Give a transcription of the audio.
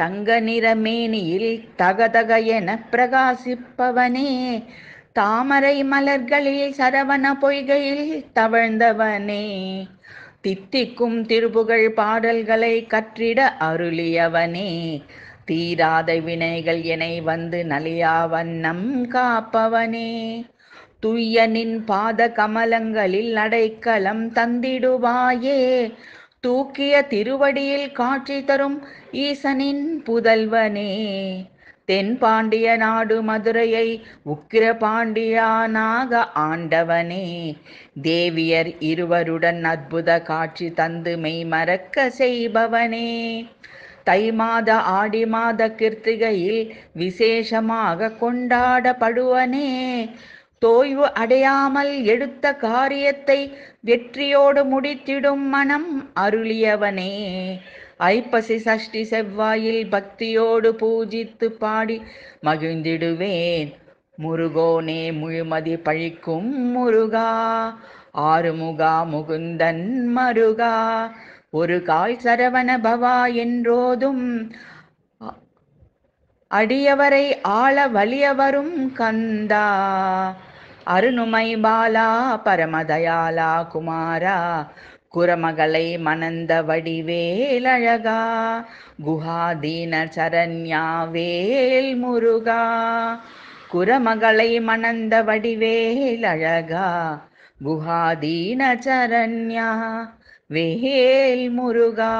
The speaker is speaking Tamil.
தங்க நிறமேனியில் தகதக என பிரகாசிப்பவனே தாமரை மலர்களில் சரவண பொய்கையில் தவழ்ந்தவனே தித்திக்கும் திருப்புகழ் பாடல்களை கற்றிட அருளியவனே தீராத வினைகள் என வந்து நலியாவண்ணம் காப்பவனே துய்யனின் பாத கமலங்களில் அடைக்கலம் தந்திடுவாயே தூக்கிய திருவடியில் காட்சி தரும் ஈசனின் புதல்வனே தென் பாண்டிய நாடு மதுரையை உக்கிர பாண்டியானாக ஆண்டவனே தேவியர் இருவருடன் அற்புத காட்சி தந்து மெய் மறக்க செய்பவனே தை மாத ஆடி மாத கிருத்திகையில் விசேஷமாக கொண்டாடப்படுவனே தோய்வு அடையாமல் எடுத்த காரியத்தை வெற்றியோடு முடித்திடும் மனம் அருளியவனே ஐப்பசி சஷ்டி செவ்வாயில் பக்தியோடு பூஜித்து பாடி மகிழ்ந்திடுவேன் முருகோனே முழுமதி பழிக்கும் முருகா ஆறுமுகா முகுந்தன் மருகா ஒரு கால் சரவண பவா என்றோதும் அடியவரை ஆள வலியவரும் கந்தா அருணுமை பாலா பரமதயாலா குமாரா குரமகளை மணந்த வடிவேலழகா குஹாதீன சரண்யா வேல் முருகா குரமகளை மணந்த வடிவேலழகா குஹாதீன சரண்யா வேல் முருகா